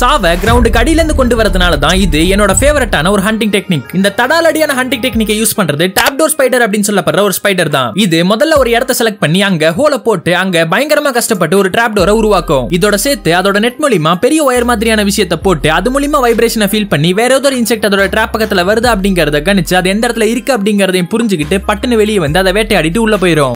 சாவை கிரவுண்டுக்கு அடியிலேருந்து கொண்டு வரதுனால தான் இது என்னோட ஃபேவரட்டான ஒரு ஹண்டிங் டெக்னிக் இந்த தடாலடியான ஹண்டிங் டெக்னிக்கை யூஸ் பண்றது டேப்டோர் ஸ்பைடர் அப்படின்னு சொல்லப்படுற ஒரு ஸ்பைடர் தான் இது முதல்ல ஒரு இடத்த செலக்ட் பண்ணி அங்க ஹோலை போட்டு அங்க பயங்கரமா கஷ்டப்பட்டு ஒரு டோரை உருவாக்கும் இதோட சேர்த்து அதோட நெட் மூலியமா பெரிய ஒயர் மாதிரியான விஷயத்தை போட்டு அது மூலியமா வைப்ரேஷனை ஃபீல் பண்ணி வேற ஏதோ ஒரு இன்செக்ட் அதோட டிராப் பக்கத்துல வருது அப்படிங்கறத கணிச்சு அது எந்த இடத்துல இருக்கு அப்படிங்கறதையும் புரிஞ்சுக்கிட்டு பட்டுன்னு வெளியே வந்து அதை வேட்டையாடிட்டு உள்ள போயிடும்